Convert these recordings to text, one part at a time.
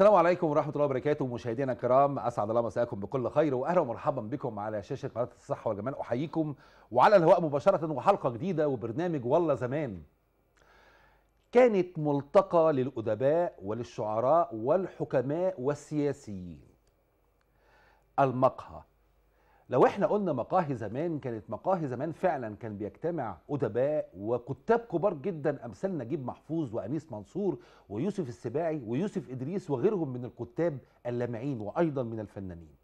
السلام عليكم ورحمه الله وبركاته مشاهدينا الكرام اسعد الله مساءكم بكل خير واهلا ومرحبا بكم على شاشه قناه الصحه والجمال احييكم وعلى الهواء مباشره وحلقه جديده وبرنامج والله زمان كانت ملتقى للادباء وللشعراء والحكماء والسياسيين المقهى لو احنا قلنا مقاهي زمان كانت مقاهي زمان فعلا كان بيجتمع ادباء وكتاب كبار جدا امثال نجيب محفوظ وانيس منصور ويوسف السباعي ويوسف ادريس وغيرهم من الكتاب اللامعين وايضا من الفنانين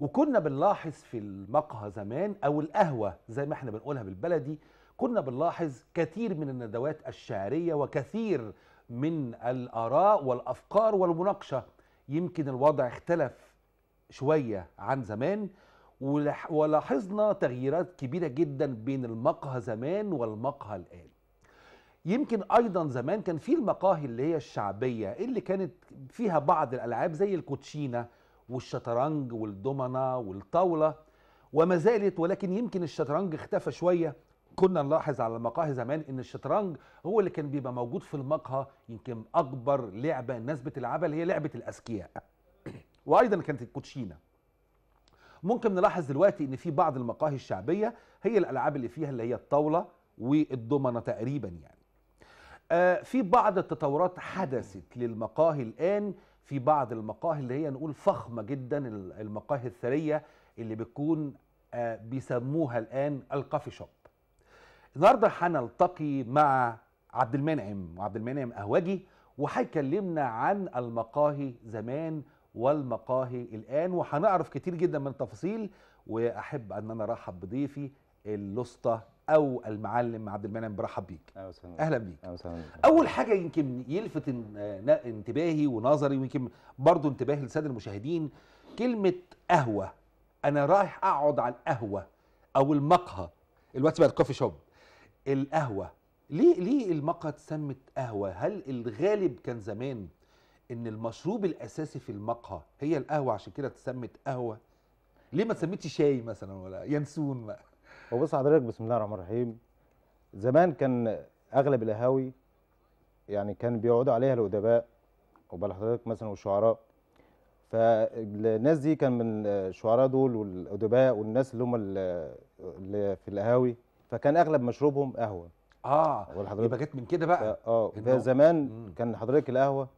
وكنا بنلاحظ في المقهى زمان او القهوه زي ما احنا بنقولها بالبلدي كنا بنلاحظ كثير من الندوات الشعريه وكثير من الاراء والافكار والمناقشه يمكن الوضع اختلف شويه عن زمان ولاحظنا تغييرات كبيرة جدا بين المقهى زمان والمقهى الآن يمكن ايضا زمان كان في المقاهي اللي هي الشعبيه اللي كانت فيها بعض الالعاب زي الكوتشينه والشطرنج والدومنه والطاوله وما زالت ولكن يمكن الشطرنج اختفى شويه كنا نلاحظ على المقاهي زمان ان الشطرنج هو اللي كان بيبقى موجود في المقهى يمكن اكبر لعبه الناس بتلعبها اللي هي لعبه الاذكياء وايضا كانت الكوتشينه ممكن نلاحظ دلوقتي ان في بعض المقاهي الشعبيه هي الالعاب اللي فيها اللي هي الطاوله والضمنه تقريبا يعني آه في بعض التطورات حدثت للمقاهي الان في بعض المقاهي اللي هي نقول فخمه جدا المقاهي الثريه اللي بتكون آه بيسموها الان الكافي شوب النهارده هنلتقي مع عبد المنعم وعبد المنعم قهوجي وهيكلمنا عن المقاهي زمان والمقاهي الآن وهنعرف كتير جدا من التفاصيل وأحب أن أنا أرحب بضيفي اللسطة أو المعلم عبد المنعم برحب بيك أهلا بيك أهلا أول حاجة يمكن يلفت انتباهي ونظري ويمكن برضو انتباه للسادة المشاهدين كلمة قهوة أنا رايح أقعد على القهوة أو المقهى الوقت بقى الكوفي شوب القهوة ليه ليه المقهى اتسمت قهوة؟ هل الغالب كان زمان ان المشروب الاساسي في المقهى هي القهوه عشان كده اتسمت قهوه ليه ما تسميتش شاي مثلا ولا ينسون بقى هو بص حضرتك بسم الله الرحمن الرحيم زمان كان اغلب القهاوي يعني كان بيقعدوا عليها الادباء وبل حضرتك مثلا والشعراء فالناس دي كان من الشعراء دول والادباء والناس اللي هم اللي في القهاوي فكان اغلب مشروبهم قهوه اه يبقى جت من كده بقى اه, آه، زمان كان حضرتك القهوه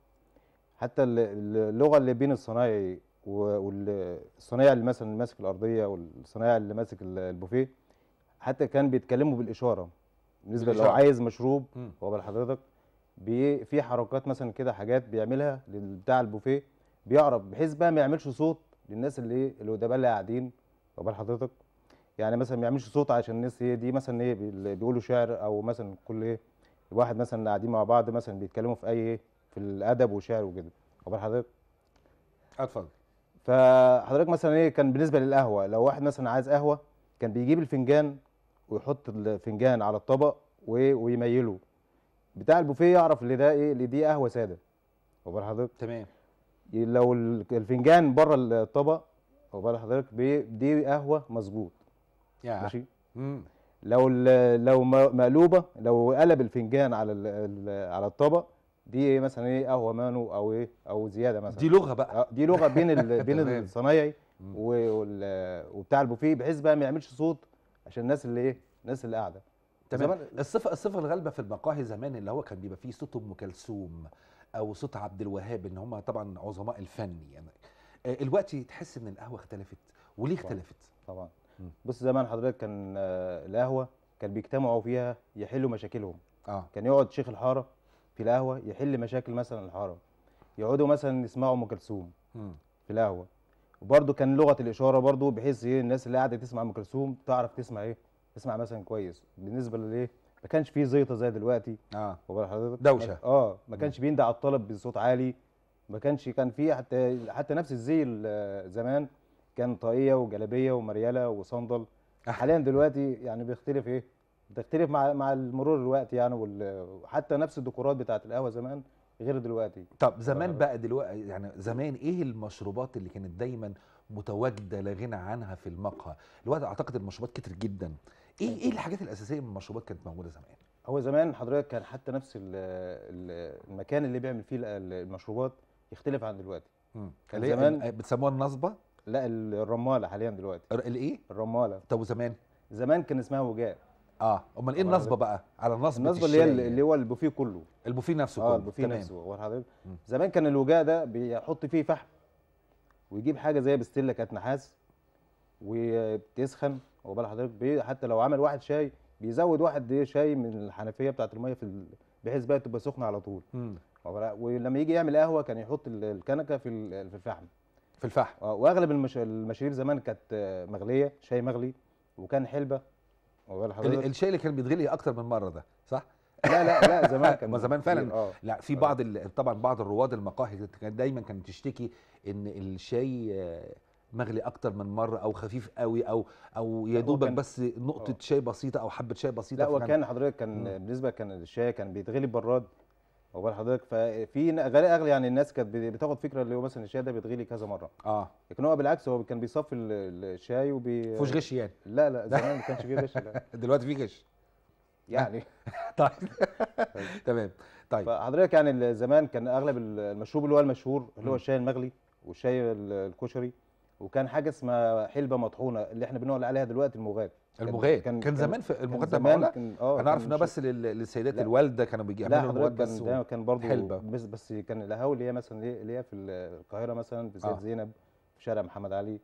حتى اللغه اللي بين الصنايعي والصنايعي اللي مثلا ماسك الارضيه والصنايعي اللي ماسك البوفيه حتى كان بيتكلموا بالاشاره بالنسبه لو عايز مشروب هو لحضرتك في حركات مثلا كده حاجات بيعملها بتاع البوفيه بيعرف بحيث بقى ما يعملش صوت للناس اللي ايه الادباء اللي قاعدين وبال حضرتك يعني مثلا ما يعملش صوت عشان الناس هي إيه، دي مثلا ايه بيقولوا شعر او مثلا كل ايه واحد مثلا قاعدين مع بعض مثلا بيتكلموا في اي ايه في الادب والشعر وكده خبر حضرتك اتفضل فحضرتك مثلا ايه كان بالنسبه للقهوه لو واحد مثلا عايز قهوه كان بيجيب الفنجان ويحط الفنجان على الطبق ويميله بتاع البوفيه يعرف اللي ده ايه اللي دي قهوه ساده خبر حضرتك تمام لو الفنجان بره الطبق خبر حضرتك دي قهوه مظبوط ماشي امم لو لو مقلوبه لو قلب الفنجان على على الطبق دي ايه مثلا ايه قهوه مانو او ايه او زياده مثلا دي لغه بقى آه، دي لغه بين ال... بين الصنايعي وال... وبتاع البوفيه بحيث بقى ما يعملش صوت عشان الناس اللي ايه الناس اللي قاعده تمام الصفه الصفه الغالبه في المقاهي زمان اللي هو كان بيبقى فيه صوت ام كلثوم او صوت عبد الوهاب ان هم طبعا عظماء الفن يعني آه، الوقت تحس ان القهوه اختلفت وليه اختلفت طبعا بص زمان حضرتك كان آه، القهوه كان بيجتمعوا فيها يحلوا مشاكلهم آه. كان يقعد شيخ الحاره في القهوه يحل مشاكل مثلا الحاره يقعدوا مثلا يسمعوا ام كلثوم في القهوه وبرده كان لغه الاشاره برده بحيث ايه الناس اللي قاعده تسمع ام كلثوم تعرف تسمع ايه تسمع مثلا كويس بالنسبه للايه ما كانش فيه زيطه زي دلوقتي اه حضرتك دوشه اه ما كانش بيندع على الطلب بصوت عالي ما كانش كان فيه حتى حتى نفس الزي زمان كان طاقيه وجلابيه ومرياله وصندل حاليا دلوقتي يعني بيختلف ايه بتختلف مع مع المرور الوقت يعني وحتى نفس الديكورات بتاعت القهوه زمان غير دلوقتي طب زمان بقى دلوقتي يعني زمان ايه المشروبات اللي كانت دايما متواجده لا غنى عنها في المقهى دلوقتي اعتقد المشروبات كتير جدا ايه ايه الحاجات الاساسيه من المشروبات كانت موجوده زمان هو زمان حضرتك كان حتى نفس المكان اللي بيعمل فيه المشروبات يختلف عن دلوقتي كان زمان آه، بتسموها النصبه لا الرماله حاليا دلوقتي الايه الرماله طب وزمان زمان كان اسمها وجاء اه امال ايه النصبه بقى على النصبه النصبه اللي هي اللي هو البوفيه كله البوفيه نفسه آه، كله اه البوفيه نفسه هو زمان كان الوجاء ده بيحط فيه فحم ويجيب حاجه زي بستله كانت نحاس وبتسخن هو بال حضرتك حتى لو عمل واحد شاي بيزود واحد شاي من الحنفيه بتاعت الميه في ال... بحيث بقى تبقى سخنه على طول ولما يجي يعمل قهوه كان يحط الكنكه في في الفحم في الفحم آه، واغلب المش... المشاريب زمان كانت مغليه شاي مغلي وكان حلبه حضرتك الشاي اللي كان بيتغلي اكتر من مره ده صح لا لا لا زمان كان ما زمان فعلا آه. لا في آه. بعض طبعا بعض الرواد المقاهي كانت دايما كانت تشتكي ان الشاي آه، مغلي اكتر من مره او خفيف قوي او او يا دوبك بس نقطه أوه. شاي بسيطه او حبه شاي بسيطه لا وكان حضرتك كان بالنسبه كان الشاي كان بيتغلي براد واخد حضرتك ففي غالي اغلى يعني الناس كانت بتاخد فكره اللي هو مثلا الشاي ده بيتغلي كذا مره اه لكن هو بالعكس هو كان بيصفي الشاي وبي فيهوش غش يعني لا لا زمان ما كانش فيه غش دلوقتي فيه غش يعني طيب تمام طيب فحضرتك يعني زمان كان اغلب المشروب اللي هو المشهور اللي هو الشاي المغلي والشاي الكشري وكان حاجه اسمها حلبه مطحونه اللي احنا بنقول عليها دلوقتي المغاد المغاد كان, كان زمان في المغاد ده كان انا آه، اعرف ان بس للسيدات الوالده كانوا بيعملوا المغاد بس كان, كان برضه حلبه بس بس كان القهاوي اللي هي مثلا اللي هي في القاهره مثلا في زيت آه. زينب في شارع محمد علي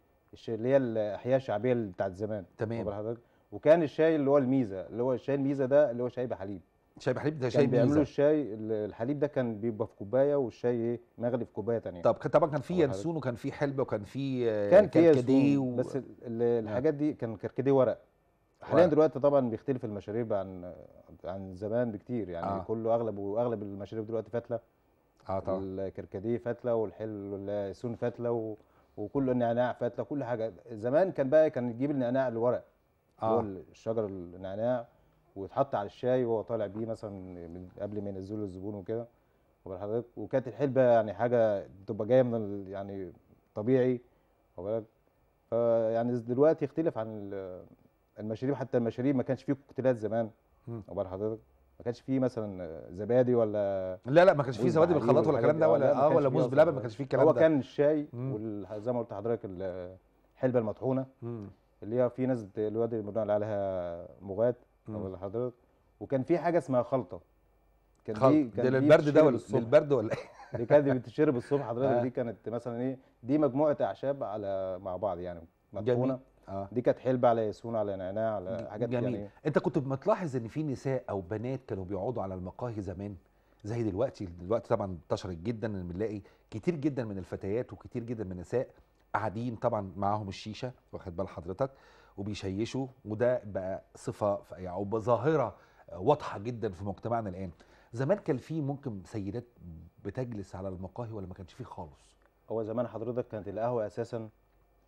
اللي هي الاحياء الشعبيه بتاعت زمان تمام وكان الشاي اللي هو الميزه اللي هو الشاي الميزه ده اللي هو شاي بحليب شاي بحليب ده شاي بيعملوا الشاي الحليب ده كان بيبقى في كوبايه والشاي ايه مغلي في كوبايه ثانيه طب طبعا كان في ينسون وكان في حلبه وكان في كركديه و... بس آه. الحاجات دي كان كركديه ورق حاليا دلوقتي طبعا بيختلف المشاريب عن عن زمان بكتير يعني آه. كله اغلب واغلب المشاريب دلوقتي فتله اه طبعا الكركديه فتله والحل السون فتله و... وكل النعناع فتله كل حاجه زمان كان بقى كان تجيب النعناع الورق آه. هو الشجر النعناع ويتحط على الشاي وهو طالع بيه مثلا من قبل ما ينزله الزبون وكده وبالحضرتك وكانت الحلبه يعني حاجه تبقى جايه من يعني طبيعي فيعني دلوقتي اختلف عن المشاريب حتى المشاريب ما كانش فيه كوكتيلات زمان عباره حضرتك ما كانش فيه مثلا زبادي ولا لا لا ما كانش فيه زبادي بالخلاط ولا الكلام ده ولا اه ولا آه، موز بلبن ما كانش فيه الكلام ده هو كان الشاي زي ما قلت لحضرتك الحلبه المطحونه اللي هي في ناس الواد اللي عليها مغات ولا حضرتك وكان في حاجه اسمها خلطه كان خلط. دي كان دي للبرد ده ولا للبرد ولا ايه؟ دي كانت بتشرب الصبح حضرتك آه. دي كانت مثلا ايه دي مجموعه اعشاب على مع بعض يعني مطحونه آه. دي كانت حلبه على ياسون على نعناع على حاجات جميل يعني انت كنت بتلاحظ ان في نساء او بنات كانوا بيقعدوا على المقاهي زمان زي دلوقتي دلوقتي طبعا انتشرت جدا ان بنلاقي كتير جدا من الفتيات وكتير جدا من النساء قاعدين طبعا معاهم الشيشه واخد بال حضرتك وبيشيشوا وده بقى صفه او ظاهره واضحه جدا في مجتمعنا الان زمان كان في ممكن سيدات بتجلس على المقاهي ولا ما كانش فيه خالص هو زمان حضرتك كانت القهوه اساسا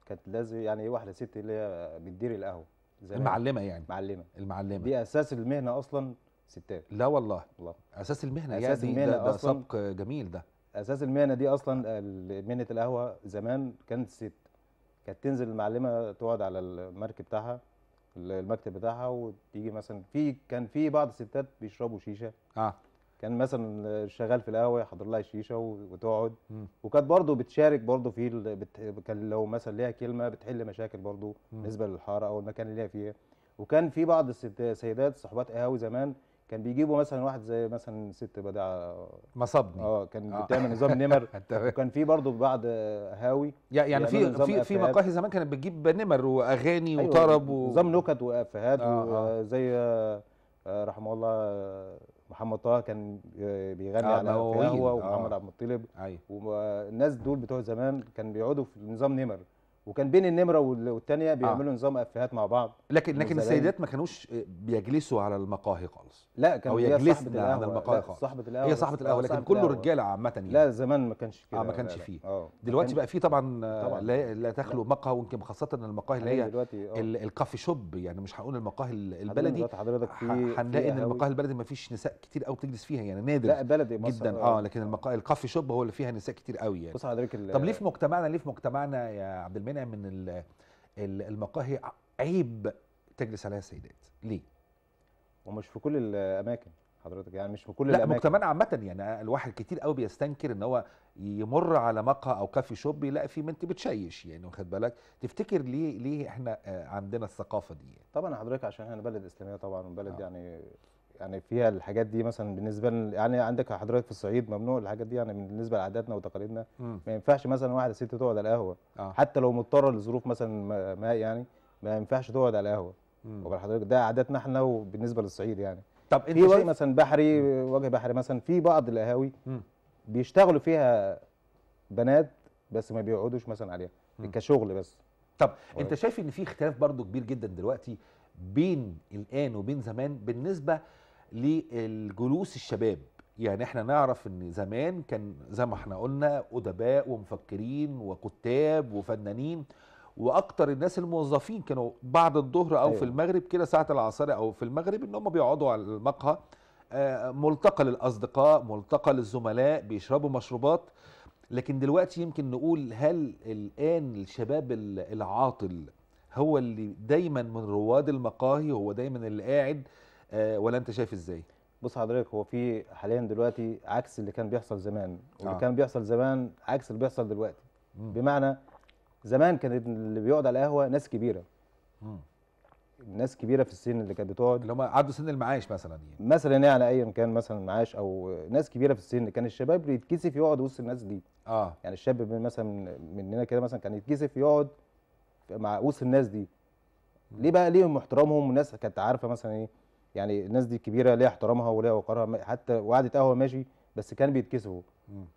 كانت لازم يعني ايه واحده ست اللي هي بتدير القهوه المعلمه يعني معلمه المعلمه دي اساس المهنه اصلا ستات لا والله والله اساس المهنه اساس يعني المهنه ده, ده سبق جميل ده اساس المهنه دي اصلا مهنه القهوه زمان كانت ست كانت تنزل المعلمه تقعد على المركب بتاعها المكتب بتاعها وتيجي مثلا في كان في بعض الستات بيشربوا شيشه اه كان مثلا شغال في القهوه يحضر لها الشيشه وتقعد وكانت برضه بتشارك برضه في ال... بت... كان لو مثلا ليها كلمه بتحل مشاكل برضه بالنسبه للحاره او المكان اللي هي فيه وكان في بعض السيدات صحبات قهاوي زمان كان بيجيبوا مثلا واحد زي مثلا ست بدع مصبني اه كان آه. بتعمل نظام نمر وكان في برضه بعض قهاوي يعني في في في مقاهي زمان كانت بتجيب نمر واغاني أيوة وطرب و... نظام نكت وافيهات آه آه. وزي آه، رحمه الله محمد طه كان آه، بيغني آه على قهوه آه. ومحمد آه. عبد المطلب ايوه والناس دول بتوع زمان كان بيقعدوا في نظام نمر وكان بين النمره والثانيه آه. بيعملوا آه. نظام افيهات مع بعض لكن لكن السيدات ما كانوش بيجلسوا على المقاهي خالص لا كان او يجلسن على المقاهي خالص صاحبه القهوه هي صاحبه القهوه لكن كله رجاله عامه يعني لا زمان ما كانش كده اه ما كانش فيه أوه. دلوقتي بقى فيه طبعا, آه، طبعا. لا, لا تخلو مقهى ويمكن خاصه المقاهي اللي أيوة، هي آه. الكافي شوب يعني مش هقول المقاهي البلدي حضرتك هنلاقي ان المقاهي البلدي ما فيش نساء كتير قوي بتجلس فيها يعني نادر لا بلدي جدا اه لكن الكافي شوب هو اللي فيها نساء كتير قوي يعني بص حضرتك طب ليه في مجتمعنا ليه في مجتمعنا يا عبد المنعم من المقاهي عيب تجلس عليها السيدات ليه ومش في كل الاماكن حضرتك يعني مش في كل لا الاماكن لا مجتمعنا عامه يعني الواحد كتير قوي بيستنكر ان هو يمر على مقهى او كافي شوب يلاقي فيه بنت بتشيش يعني واخد بالك تفتكر ليه ليه احنا آه، عندنا الثقافه دي يعني؟ طبعا حضرتك عشان احنا بلد اسلاميه طبعا بلد آه. يعني يعني فيها الحاجات دي مثلا بالنسبه يعني عندك حضرتك في الصعيد ممنوع الحاجات دي يعني بالنسبه لعاداتنا وتقاليدنا ما ينفعش مثلا واحده ست تقعد على القهوه آه. حتى لو مضطره لظروف مثلا ما يعني ما ينفعش تقعد على القهوه وبال حضرتك ده عاداتنا احنا وبالنسبه للصعيد يعني طب انت في شايف... مثلا بحري وجه بحري مثلا في بعض القهاوي بيشتغلوا فيها بنات بس ما بيقعدوش مثلا عليها كشغل بس طب وي. انت شايف ان في اختلاف برضو كبير جدا دلوقتي بين الان وبين زمان بالنسبه للجلوس الشباب يعني احنا نعرف ان زمان كان زي ما احنا قلنا ادباء ومفكرين وكتاب وفنانين واكتر الناس الموظفين كانوا بعد الظهر او أيوة. في المغرب كده ساعه العصر او في المغرب ان هم بيقعدوا على المقهى آه، ملتقى للاصدقاء ملتقى للزملاء بيشربوا مشروبات لكن دلوقتي يمكن نقول هل الان الشباب العاطل هو اللي دايما من رواد المقاهي هو دايما اللي قاعد آه، ولا انت شايف ازاي بص حضرتك هو في حاليا دلوقتي عكس اللي كان بيحصل زمان واللي آه. كان بيحصل زمان عكس اللي بيحصل دلوقتي مم. بمعنى زمان كان اللي بيقعد على القهوه ناس كبيره مم. ناس كبيره في السن اللي كانت بتقعد اللي هم عدوا سن المعاش مثلا يعني مثلا يعني ايا كان مثلا معاش او ناس كبيره في السن كان الشباب بيتكسف يقعد وسط الناس دي اه يعني الشاب مثلا مننا كده مثلا كان يتكسف يقعد مع وسط الناس دي ليه بقى ليهم احترامهم والناس كانت عارفه مثلا ايه يعني الناس دي كبيره ليها احترامها وليها وقارها حتى وقعدة قهوه ماشي بس كان بيتكسفوا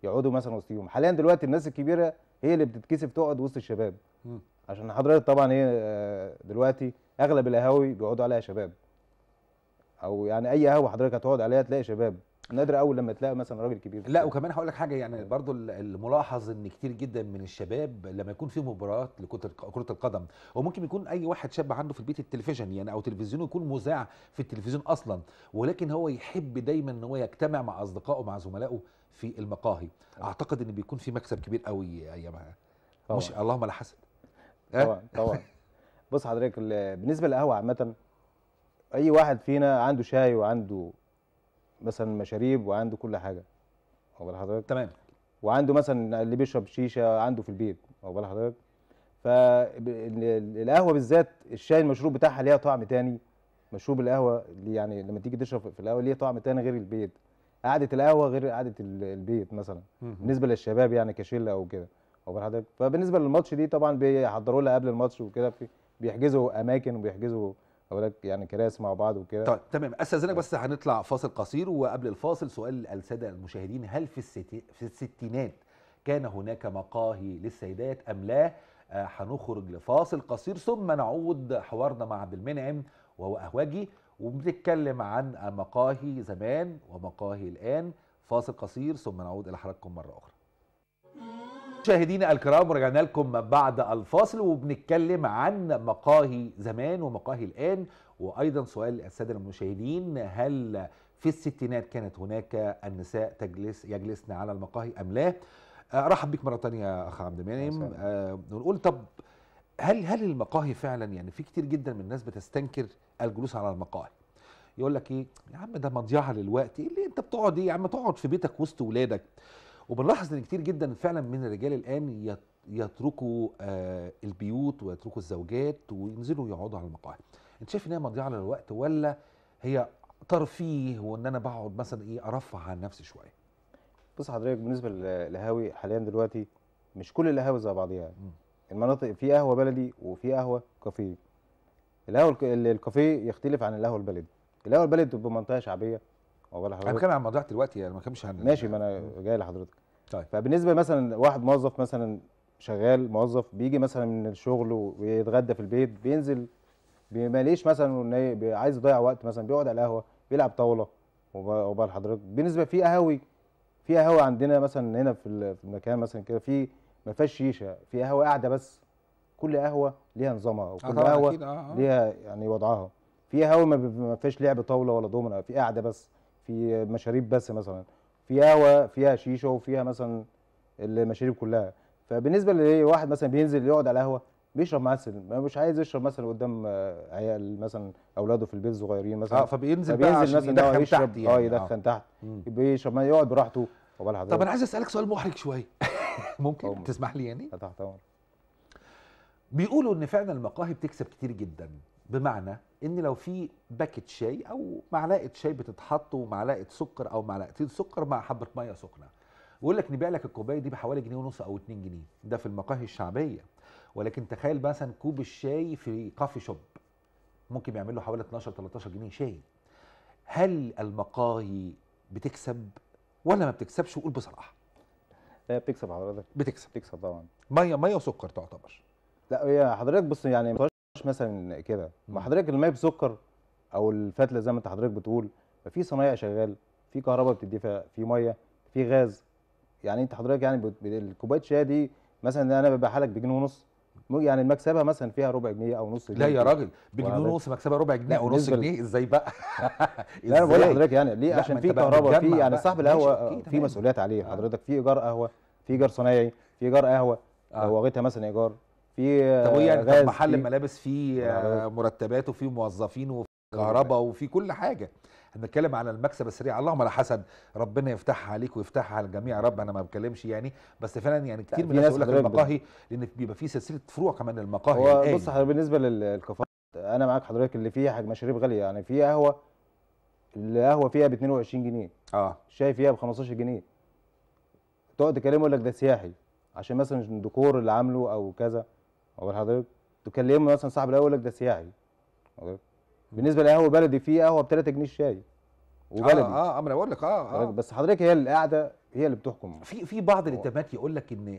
يقعدوا مثلا وسطيهم حاليا دلوقتي الناس الكبيره هي اللي بتتكسف تقعد وسط الشباب م. عشان حضرتك طبعا هي آه، دلوقتي اغلب القهاوي بيقعدوا عليها شباب او يعني اي قهوه حضرتك هتقعد عليها تلاقي شباب نادر اول لما تلاقي مثلا راجل كبير لا وكمان هقول لك حاجه يعني برضو الملاحظ ان كتير جدا من الشباب لما يكون في مباريات لكره القدم وممكن يكون اي واحد شاب عنده في البيت التلفزيون يعني او تلفزيونه يكون مذاع في التلفزيون اصلا ولكن هو يحب دايما ان هو يجتمع مع اصدقائه مع زملائه في المقاهي اعتقد ان بيكون في مكسب كبير قوي ايامها مش اللهم لا حسد طبعا طبعا بص حضرتك بالنسبه للقهوه عامه اي واحد فينا عنده شاي وعنده مثلا مشاريب وعنده كل حاجه واخد بال حضرتك تمام وعنده مثلا اللي بيشرب شيشه عنده في البيت واخد بال حضرتك فالقهوه بالذات الشاي المشروب بتاعها ليها طعم تاني مشروب القهوه اللي يعني لما تيجي تشرب في القهوه ليها طعم تاني غير البيت قعده القهوه غير قعده البيت مثلا بالنسبه للشباب يعني كشله او كده واخد بال حضرتك فبالنسبه للماتش دي طبعا بيحضروا لها قبل الماتش وكده بيحجزوا اماكن وبيحجزوا حضرتك يعني كراسي مع بعض وكده طيب تمام استاذنك بس هنطلع فاصل قصير وقبل الفاصل سؤال الساده المشاهدين هل في في الستينات كان هناك مقاهي للسيدات ام لا آه، هنخرج آه لفاصل قصير ثم نعود حوارنا مع عبد المنعم وهو اهواجي وبنتكلم عن مقاهي زمان ومقاهي الان فاصل قصير ثم نعود الى حضراتكم مره اخرى مشاهدينا الكرام ورجعنا لكم بعد الفاصل وبنتكلم عن مقاهي زمان ومقاهي الان وايضا سؤال الساده المشاهدين هل في الستينات كانت هناك النساء تجلس يجلسن على المقاهي ام لا؟ آه، ارحب بك مره ثانيه اخ عبد المنعم أه نقول طب هل هل المقاهي فعلا يعني في كتير جدا من الناس بتستنكر الجلوس على المقاهي يقول لك ايه يا عم ده مضيعه للوقت ايه اللي انت بتقعد ايه يا عم تقعد في بيتك وسط ولادك وبنلاحظ ان كتير جدا فعلا من الرجال الان يتركوا آه، البيوت ويتركوا الزوجات وينزلوا يقعدوا على المقاهي انت شايف ان هي مضيعه للوقت ولا هي ترفيه وان انا بقعد مثلا ايه ارفه عن نفسي شويه بص حضرتك بالنسبه للقهاوي حاليا دلوقتي مش كل القهاوي زي بعضيها يعني المناطق في قهوه بلدي وفي قهوه كافيه القهوه الكافيه يختلف عن القهوه البلدي القهوه البلدي بتبقى منطقه شعبيه واخد حضرتك انا بتكلم عن مضيعه دلوقتي يعني، انا ما كانش ماشي ما انا جاي لحضرتك طيب فبالنسبه مثلا واحد موظف مثلا شغال موظف بيجي مثلا من الشغل ويتغدى في البيت بينزل ماليش مثلا إيه، عايز يضيع وقت مثلا بيقعد على القهوه بيلعب طاوله وبقى حضرتك بالنسبه في قهاوي في قهاوي عندنا مثلا هنا في المكان مثلا كده في ما فيهاش شيشه في قهوه قاعده بس كل قهوه ليها نظامها وكل قهوه آه،, آه. ليها يعني وضعها في قهوه ما فيهاش لعب طاوله ولا دومنه في قاعده بس في مشاريب بس مثلا فيها قهوه فيها شيشه وفيها مثلا المشاريب كلها فبالنسبه لواحد مثلا بينزل يقعد على قهوه بيشرب معاه السلم مش عايز يشرب مثلا قدام عيال مثلا اولاده في البيت صغيرين مثلا اه فبينزل, فبينزل بقى عشان مثلا يدخن تحت يعني اه يدخن آه. تحت بيشرب يقعد براحته وبال طب انا عايز اسالك سؤال محرج شويه ممكن تسمح لي يعني؟ تحت بيقولوا ان فعلا المقاهي بتكسب كتير جدا بمعنى ان لو في باكت شاي او معلقه شاي بتتحط ومعلقه سكر او معلقتين سكر مع حبه ميه سخنه ويقول لك نبيع لك الكوبايه دي بحوالي جنيه ونص او 2 جنيه ده في المقاهي الشعبيه ولكن تخيل مثلا كوب الشاي في كافي شوب ممكن يعمل له حوالي 12 13 جنيه شاي هل المقاهي بتكسب ولا ما بتكسبش وقول بصراحه آه، بتكسب حضرتك بتكسب بتكسب طبعا ميه ميه وسكر تعتبر لا هي حضرتك بص يعني ينفعش مثلا كده ما حضرتك الماء بسكر او الفتله زي ما انت حضرتك بتقول ففي صنايع شغال في كهرباء بتدفع في ميه في غاز يعني انت حضرتك يعني الكوبايه شاي دي مثلا انا ببيعها لك بجنيه ونص يعني المكسبه مثلا فيها ربع جنيه او نص جنيه لا يا راجل بجنيه ونص مكسبه ربع جنيه او نص جنيه ازاي بقى ازاي؟ لا انا بقول لحضرتك يعني ليه عشان في كهرباء في يعني صاحب القهوه في مسؤوليات عليه آه. حضرتك في ايجار قهوه في ايجار صنايعي في ايجار آه. قهوه لو واغيتها مثلا ايجار في طب وهي انت محل ملابس فيه مرتبات وفيه موظفين وفي كهرباء وفي كل حاجه هنتكلم على المكسب السريع اللهم لا حسد ربنا يفتحها عليك ويفتحها على الجميع يا رب انا ما بتكلمش يعني بس فعلا يعني كتير من الناس يقول لك المقاهي لان بيبقى في سلسله فروع كمان المقاهي هو إيه؟ بص حضرتك بالنسبه للكافيهات انا معاك حضرتك اللي فيها حاجه مشاريب غاليه يعني في قهوه القهوه فيها ب 22 جنيه اه الشاي فيها ب 15 جنيه تقعد تكلمه يقول لك ده سياحي عشان مثلا الديكور اللي عامله او كذا واخد حضرتك تكلمه مثلا صاحب القهوه يقول لك ده سياحي بالنسبه للقهوه بلدي في قهوه ب 3 جنيه الشاي وبلدي اه اه, آه، انا بقول لك اه اه بس حضرتك هي القعده هي اللي بتحكم في في بعض الاتهامات يقول لك ان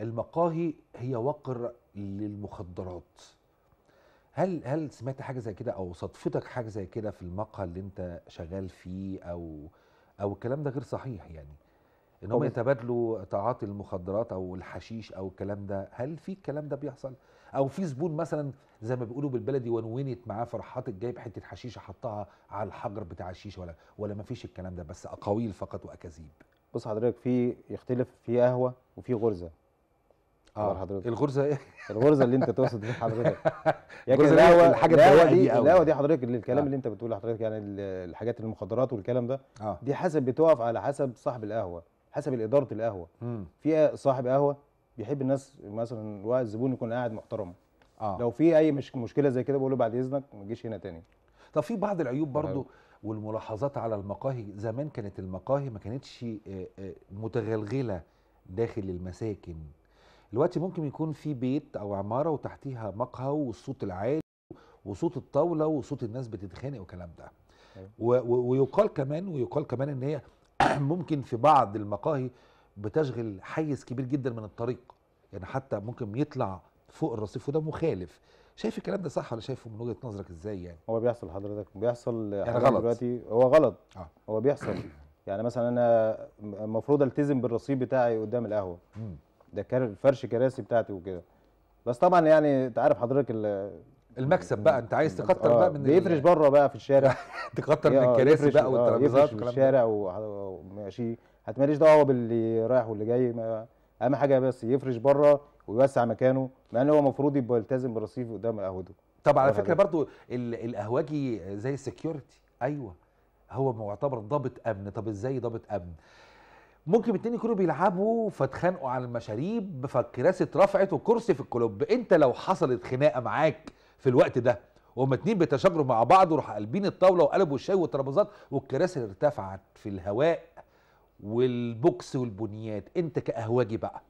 المقاهي هي وقر للمخدرات هل هل سمعت حاجه زي كده او صدفتك حاجه زي كده في المقهى اللي انت شغال فيه او او الكلام ده غير صحيح يعني ان هم يتبادلوا تعاطي المخدرات او الحشيش او الكلام ده هل في الكلام ده بيحصل او في زبون مثلا زي ما بيقولوا بالبلدي ونونت معاه فرحات جايب حته حشيشه حطها على الحجر بتاع الشيشه ولا ولا ما فيش الكلام ده بس اقاويل فقط واكاذيب بص حضرتك في يختلف في قهوه وفي غرزه اه حضرتك الغرزه ايه الغرزه اللي انت تقصد بيها حضرتك يعني الغرزه القهوه الحاجه الدواء دي القهوه دي حضرتك الكلام آه. اللي انت بتقوله حضرتك يعني الحاجات المخدرات والكلام ده آه. دي حسب بتقف على حسب صاحب القهوه حسب اداره القهوه في صاحب قهوه بيحب الناس مثلا الزبون يكون قاعد محترم آه. لو في اي مش مشكله زي كده بقول له بعد اذنك ما تجيش هنا تاني طب في بعض العيوب برضو والملاحظات على المقاهي زمان كانت المقاهي ما كانتش آه، آه، متغلغله داخل المساكن دلوقتي ممكن يكون في بيت او عماره وتحتيها مقهى والصوت العالي وصوت الطاوله وصوت الناس بتتخانق والكلام ده أيوة. ويقال كمان ويقال كمان ان هي ممكن في بعض المقاهي بتشغل حيز كبير جدا من الطريق يعني حتى ممكن يطلع فوق الرصيف وده مخالف شايف الكلام ده صح ولا شايفه من وجهه نظرك ازاي يعني هو بيحصل حضرتك بيحصل يعني غلط دلوقتي هو غلط آه. هو بيحصل يعني مثلا انا المفروض التزم بالرصيف بتاعي قدام القهوه ده فرش كراسي بتاعتي وكده بس طبعا يعني انت عارف حضرتك المكسب بقى انت عايز تكتر آه بقى من بيفرش بره بقى في الشارع تكتر من آه، الكراسي بقى آه، والترابيزات في الشارع آه، وماشي ماليش دعوه باللي رايح واللي جاي اهم حاجه بس يفرش بره ويوسع مكانه مع ان هو المفروض يبقى يلتزم برصيف قدام قهوته طب على فكره برضو القهوجي زي السكيورتي ايوه هو معتبر ضابط امن طب ازاي ضابط امن ممكن الاثنين يكونوا بيلعبوا فاتخانقوا على المشاريب فالكراسي اترفعت والكرسي في الكلوب انت لو حصلت خناقه معاك في الوقت ده وهما اتنين بيتشاجروا مع بعض وراح قلبين الطاوله وقلبوا الشاي والترابيزات والكراسي ارتفعت في الهواء والبوكس والبنيات انت كاهواجي بقى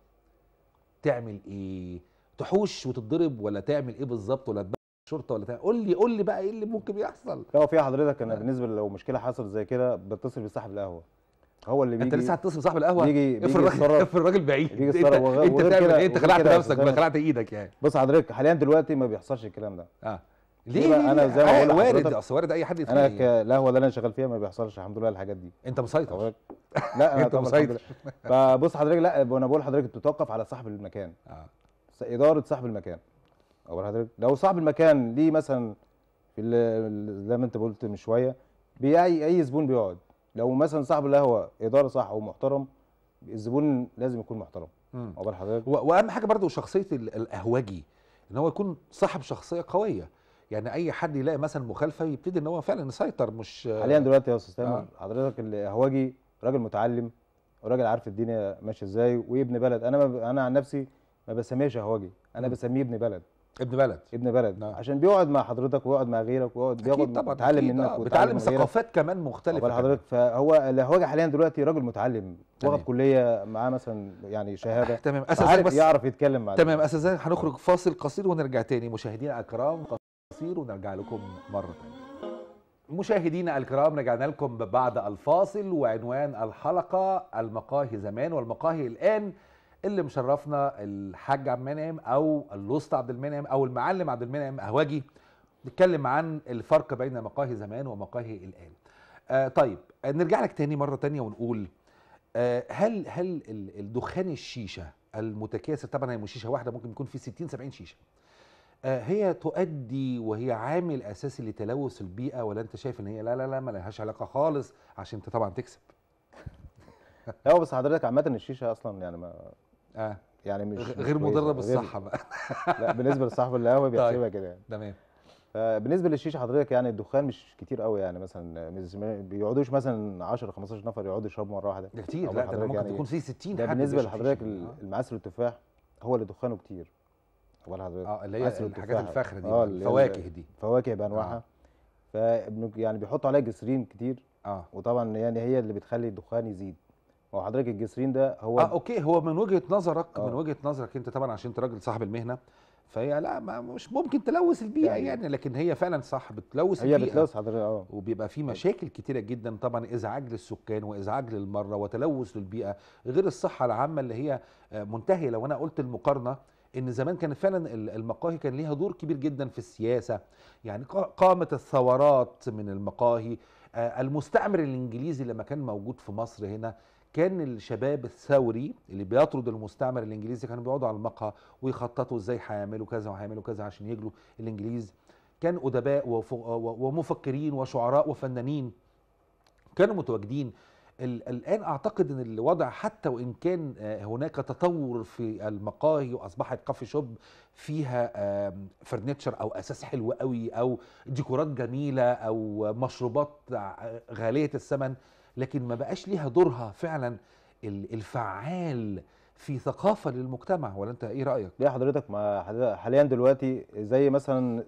تعمل ايه تحوش وتتضرب ولا تعمل ايه بالظبط ولا تبقى شرطه ولا تعمل. قول لي قول لي بقى ايه اللي ممكن يحصل هو في حضرتك انا بالنسبه لو مشكله حصلت زي كده بتصل بصاحب القهوه هو اللي بيجي انت لسه هتتصل بصاحب القهوه بيجي بيجي الراجل الراجل بعيد بيجي الصرف انت بتعمل ايه انت خلعت نفسك خلعت ايدك يعني بص حضرتك حاليا دلوقتي ما بيحصلش الكلام ده اه ليه, ليه انا زي ما آه، بقول وارد اصل وارد اي حد يتخانق انا القهوه اللي انا شغال فيها ما بيحصلش الحمد لله الحاجات دي انت مسيطر لا انت مسيطر فبص حضرتك لا انا بقول لحضرتك بتتوقف على صاحب المكان اه اداره صاحب المكان اقول حضرتك لو صاحب المكان ليه مثلا في زي ما انت قلت من شويه اي زبون بيقعد لو مثلا صاحب القهوه اداره صح ومحترم الزبون لازم يكون محترم عقبال حضرتك واهم حاجه برضو شخصيه القهوجي ان هو يكون صاحب شخصيه قويه يعني اي حد يلاقي مثلا مخالفه يبتدي ان هو فعلا يسيطر مش حاليا دلوقتي يا استاذ آه. حضرتك القهوجي راجل متعلم وراجل عارف الدنيا ماشيه ازاي وابن بلد انا ب... انا عن نفسي ما بسميهش قهوجي انا بسميه ابن بلد ابن بلد ابن بلد نعم. عشان بيقعد مع حضرتك ويقعد مع غيرك ويقعد بيقعد طبعا بيتعلم منك بيتعلم ثقافات كمان مختلفه حضرتك فهو هو حاليا دلوقتي راجل متعلم واخد كليه معاه مثلا يعني شهاده آه تمام اساسا بس يعرف يتكلم مع تمام اساسا هنخرج فاصل قصير ونرجع تاني مشاهدينا الكرام قصير ونرجع لكم مره تانيه مشاهدينا الكرام رجعنا لكم بعد الفاصل وعنوان الحلقه المقاهي زمان والمقاهي الان اللي مشرفنا الحاج عبد المنعم او الوسط عبد المنعم او المعلم عبد المنعم اهواجي نتكلم عن الفرق بين مقاهي زمان ومقاهي الان آه طيب نرجع لك تاني مره تانية ونقول آه هل هل الدخان الشيشه المتكاثر طبعا هي مش شيشه واحده ممكن يكون في 60 70 شيشه آه هي تؤدي وهي عامل اساسي لتلوث البيئه ولا انت شايف ان هي لا لا لا ما لهاش علاقه خالص عشان انت طبعا تكسب لا بس حضرتك عامه الشيشه اصلا يعني ما اه يعني مش غير مضره بالصحه بقى لا بالنسبه للصحه القهوه طيب، بيحسبها كده يعني تمام فبالنسبه آه، للشيشه حضرتك يعني الدخان مش كتير قوي يعني مثلا بيقعدوش مثلا 10 15 نفر يقعدوا يشربوا مره واحده ده كتير لا ده ممكن يعني تكون في 60 حاجه بالنسبه لحضرتك المعسل والتفاح هو اللي دخانه كتير ولا حضرتك اه اللي هي الحاجات الفاخره دي آه الفواكه دي فواكه بانواعها آه. ف يعني بيحطوا عليها جسرين كتير اه وطبعا يعني هي اللي بتخلي الدخان يزيد هو حضرتك الجسرين ده هو اه اوكي هو من وجهه نظرك آه. من وجهه نظرك انت طبعا عشان انت راجل صاحب المهنه فهي لا ما مش ممكن تلوث البيئه يعني, يعني لكن هي فعلا صح بتلوث البيئه هي بتلوث حضرتك اه وبيبقى في طيب. مشاكل كتيره جدا طبعا ازعاج للسكان وازعاج للمره وتلوث للبيئه غير الصحه العامه اللي هي آه، منتهيه لو انا قلت المقارنه ان زمان كانت فعلا المقاهي كان ليها دور كبير جدا في السياسه يعني قامت الثورات من المقاهي آه، المستعمر الانجليزي لما كان موجود في مصر هنا كان الشباب الثوري اللي بيطرد المستعمر الانجليزي كانوا بيقعدوا على المقهى ويخططوا ازاي هيعملوا كذا وهيعملوا كذا عشان يجلوا الانجليز كان ادباء ومفكرين وشعراء وفنانين كانوا متواجدين الان اعتقد ان الوضع حتى وان كان آه، هناك تطور في المقاهي واصبحت كافي شوب فيها فرنتشر او اساس حلو قوي او ديكورات جميله او مشروبات غاليه الثمن لكن ما بقاش ليها دورها فعلا الفعال في ثقافه للمجتمع ولا انت ايه رايك؟ ليه حضرتك ما حاليا دلوقتي زي مثلا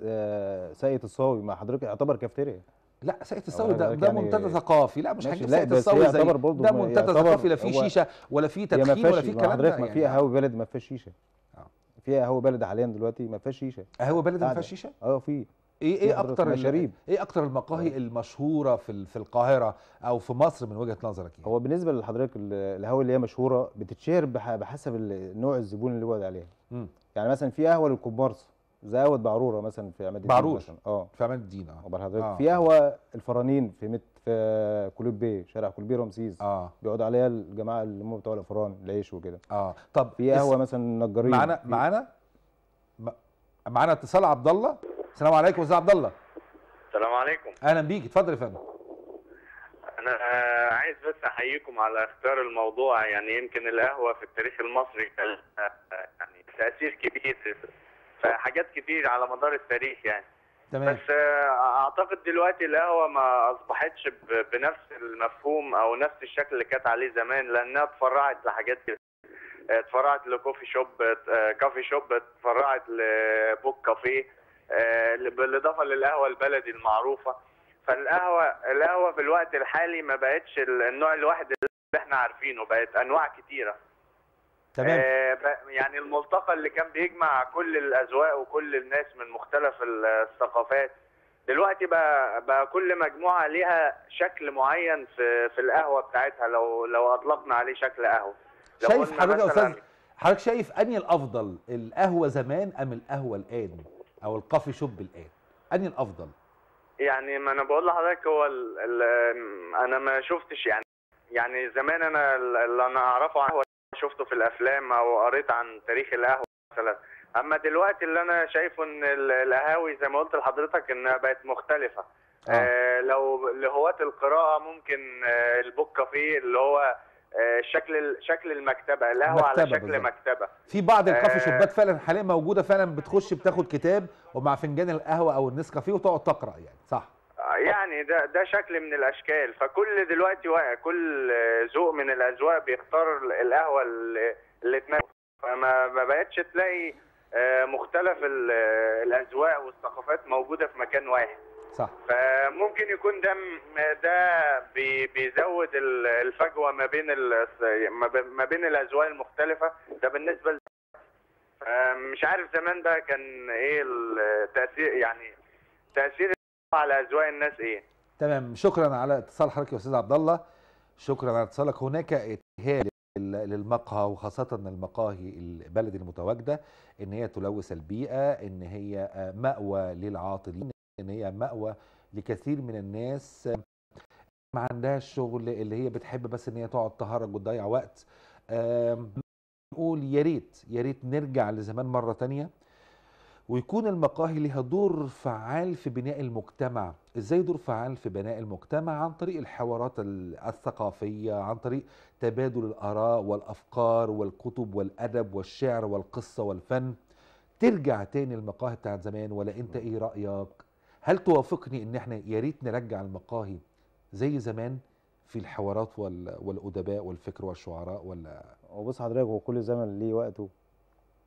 ساقية الصاوي ما حضرتك يعتبر كافتيريا لا ساقية الصاوي ده ده يعني منتدى ثقافي لا مش هنجيب ساقية الصاوي زي ده منتدى ثقافي لا فيه شيشه ولا فيه تدخين ولا فيه كلام ده ما يعني في قهاوي بلد ما فيهاش شيشه آه. في قهوه بلد حاليا دلوقتي ما فيهاش شيشه قهوه بلد ما فيهاش شيشه؟ اه في ايه ايه اكتر ايه اكتر المقاهي أيوة. المشهوره في في القاهره او في مصر من وجهه نظرك يعني؟ هو بالنسبه لحضرتك القهوه اللي هي مشهوره بتتشهر بحسب نوع الزبون اللي بيقعد عليها يعني مثلا في قهوه للكبارس زي قهوه بعروره مثلا في عماد الدين بعروش اه في عماد الدين اه حضرتك آه. في قهوه الفرانين في مت في كلوب بي شارع كلوب بي رمسيس اه بيقعدوا عليها الجماعه اللي هم بتوع الافران العيش وكده اه طب في قهوه مثلا نجارين معانا معانا معانا اتصال عبد الله السلام عليكم استاذ عبد الله السلام عليكم اهلا بيك اتفضل يا فندم انا عايز بس احييكم على اختيار الموضوع يعني يمكن القهوه في التاريخ المصري كان يعني تاثير كبير في حاجات كتير على مدار التاريخ يعني تمام بس اعتقد دلوقتي القهوه ما اصبحتش بنفس المفهوم او نفس الشكل اللي كانت عليه زمان لانها اتفرعت لحاجات كتير اتفرعت لكوفي شوب اه، كافي شوب اتفرعت لبوك كافيه آه، بالاضافه للقهوه البلدي المعروفه فالقهوه القهوه في الوقت الحالي ما بقتش النوع الواحد اللي احنا عارفينه بقت انواع كتيره تمام آه، يعني الملتقى اللي كان بيجمع كل الاذواق وكل الناس من مختلف الثقافات دلوقتي بقى, بقى كل مجموعه ليها شكل معين في في القهوه بتاعتها لو لو اطلقنا عليه شكل قهوه شايف حضرتك يا استاذ حضرتك شايف انهي الافضل القهوه زمان ام القهوه الان او الكافي شوب الان اني الافضل يعني ما انا بقول لحضرتك هو الـ الـ انا ما شفتش يعني يعني زمان انا اللي انا اعرفه عن شفته في الافلام او قريت عن تاريخ القهوه مثلا اما دلوقتي اللي انا شايفه ان القهاوي زي ما قلت لحضرتك انها بقت مختلفه آه. آه لو لهواة القراءه ممكن آه البوك كافيه اللي هو آه، شكل شكل المكتبه قهوه على شكل بالضبط. مكتبه في بعض الكافي آه، شوبات فعلا حاليا موجوده فعلا بتخش بتاخد كتاب ومع فنجان القهوه او النسكافيه وتقعد تقرا يعني صح آه، يعني ده ده شكل من الاشكال فكل دلوقتي واقع كل ذوق من الاذواق بيختار القهوه اللي تناسبه فما بقتش تلاقي مختلف الاذواق والثقافات موجوده في مكان واحد صح فممكن يكون ده ده بيزود الفجوه ما بين ما بين الازواج المختلفه ده بالنسبه مش عارف زمان بقى كان ايه التاثير يعني تاثير على ازواج الناس ايه تمام شكرا على اتصال حضرتك يا استاذ عبد الله شكرا على اتصالك هناك اجهال للمقهى وخاصة المقاهي البلد المتواجدة ان هي تلوث البيئة ان هي آه، مأوى للعاطلين ان هي مأوى لكثير من الناس ما عندهاش شغل اللي هي بتحب بس ان هي تقعد تهرج وتضيع وقت نقول يا ريت يا ريت نرجع لزمان مره تانية ويكون المقاهي لها دور فعال في بناء المجتمع ازاي دور فعال في بناء المجتمع عن طريق الحوارات الثقافيه عن طريق تبادل الاراء والافكار والكتب والادب والشعر والقصه والفن ترجع تاني المقاهي بتاعت زمان ولا انت ايه رايك هل توافقني ان احنا يا ريت نرجع المقاهي زي زمان في الحوارات والادباء والفكر والشعراء ولا هو بص حضرتك هو كل زمن ليه وقته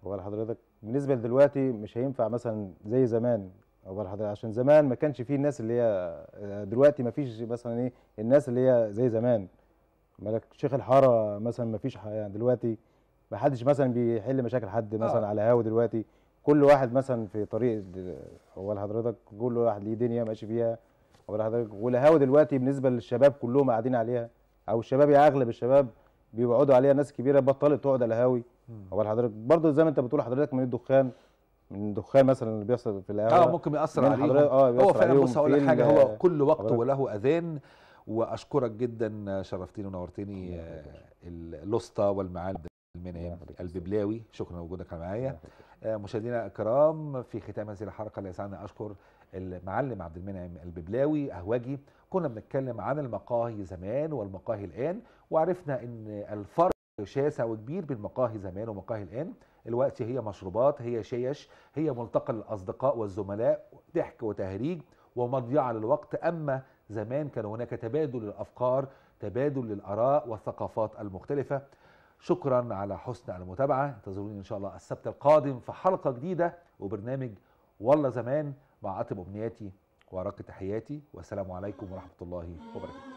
هو حضرتك بالنسبه لدلوقتي مش هينفع مثلا زي زمان هو حضرتك عشان زمان ما كانش فيه الناس اللي هي آه، دلوقتي ما فيش مثلا ايه الناس اللي هي زي زمان ملك شيخ الحاره مثلا ما فيش يعني دلوقتي ما حدش مثلا بيحل مشاكل حد مثلا آه. على هاو دلوقتي كل واحد مثلا في طريق هو لحضرتك كل واحد ليه دنيا ماشي فيها هو لحضرتك والهوا دلوقتي بالنسبه للشباب كلهم قاعدين عليها او الشباب يا اغلب الشباب بيقعدوا عليها ناس كبيره بطلت تقعد على الهاوي هو لحضرتك برضه زي ما انت بتقول حضرتك من الدخان من الدخان مثلا اللي بيحصل في القهوه اه ممكن بيأثر عليهم آه بيأثر هو فعلا بص هقول لك حاجه هو كل وقت وله اذان واشكرك جدا شرفتني ونورتني اللوسطى آه، والمعالي الببلاوي شكرا لوجودك معايا آه، مشاهدينا الكرام في ختام هذه الحلقه اللي يسعدني اشكر المعلم عبد المنعم الببلاوي اهواجي كنا بنتكلم عن المقاهي زمان والمقاهي الان وعرفنا ان الفرق شاسع وكبير بين مقاهي زمان ومقاهي الان الوقت هي مشروبات هي شيش هي ملتقى للاصدقاء والزملاء ضحك وتهريج ومضيعه للوقت اما زمان كان هناك تبادل للافكار تبادل للاراء والثقافات المختلفه شكرا على حسن المتابعة انتظروني إن شاء الله السبت القادم في حلقة جديدة وبرنامج والله زمان مع أطيب أمنياتي وأرق تحياتي والسلام عليكم ورحمة الله وبركاته